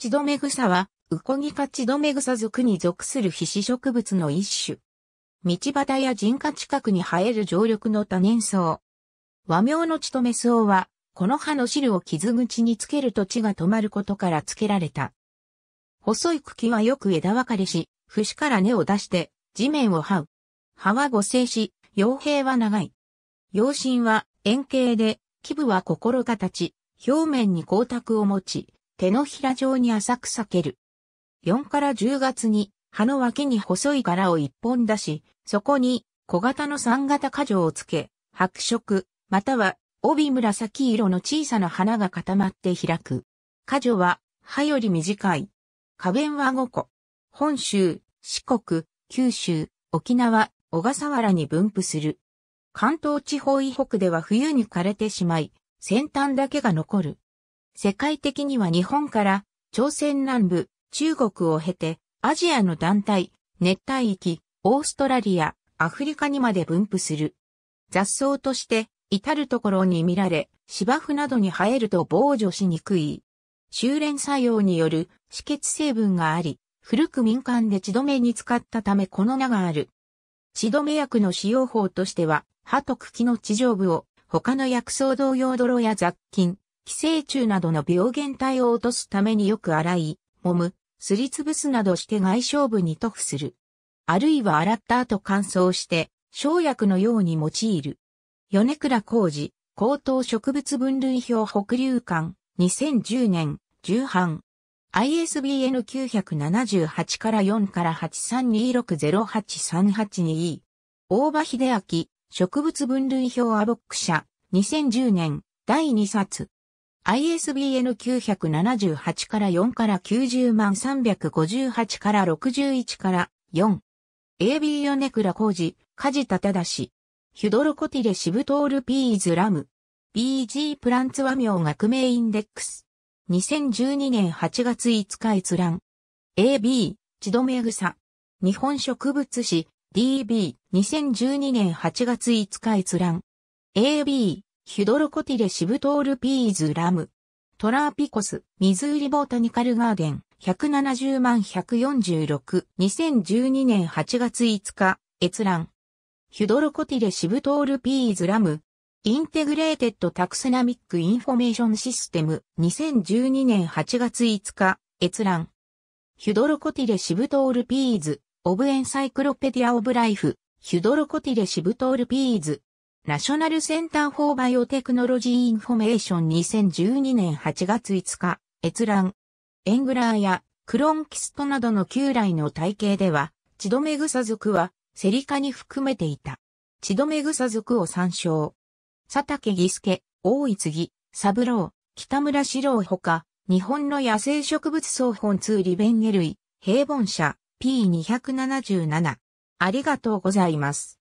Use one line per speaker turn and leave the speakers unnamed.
チドメグサは、ウコギ科チドメグサ属に属する皮脂植物の一種。道端や人家近くに生える常緑の多年草。和名のチトメス王は、この葉の汁を傷口につけると血が止まることからつけられた。細い茎はよく枝分かれし、節から根を出して地面を這う。葉は五星し、葉兵は長い。葉心は円形で、基部は心形、表面に光沢を持ち、手のひら状に浅く裂ける。4から10月に葉の脇に細い柄を一本出し、そこに小型の三型果状をつけ、白色、または帯紫色の小さな花が固まって開く。果条は葉より短い。花弁は5個。本州、四国、九州、沖縄、小笠原に分布する。関東地方以北では冬に枯れてしまい、先端だけが残る。世界的には日本から朝鮮南部、中国を経て、アジアの団体、熱帯域、オーストラリア、アフリカにまで分布する。雑草として、至るところに見られ、芝生などに生えると防除しにくい。修練作用による止血成分があり、古く民間で血止めに使ったためこの名がある。血止め薬の使用法としては、歯と茎の地上部を他の薬草同様泥や雑菌、寄生虫などの病原体を落とすためによく洗い、揉む、すりつぶすなどして外傷部に塗布する。あるいは洗った後乾燥して、生薬のように用いる。米倉浩二、高等植物分類表北流館、2010年、重版。ISBN 978から4から8326083882。大場秀明、植物分類表アボック社、2010年、第2冊。ISBN 978から4から90万358から61から4。AB ジ、カジタタダシ。ヒュドロコティレシブトールピーズラム。BG プランツ和名学名インデックス。2012年8月5日閲覧。AB、チドメグサ。日本植物誌、DB、2012年8月5日閲覧。AB、ヒュドロコティレシブトールピーズラム。トラーピコス、ミズーリボータニカルガーデン、170万146、2012年8月5日、閲覧。ヒュドロコティレシブトールピーズラム。インテグレーテッドタクセナミックインフォメーションシステム、2012年8月5日、閲覧。ヒュドロコティレシブトールピーズ、オブエンサイクロペディアオブライフ、ヒュドロコティレシブトールピーズ、ナショナルセンターフォーバイオテクノロジーインフォメーション2012年8月5日、閲覧。エングラーやクロンキストなどの旧来の体系では、チドメグサ族はセリカに含めていた。チドメグサ族を参照。佐竹義介、大井ブ三郎、北村史郎ほか、日本の野生植物総本通リベンゲ類、平凡社、P277。ありがとうございます。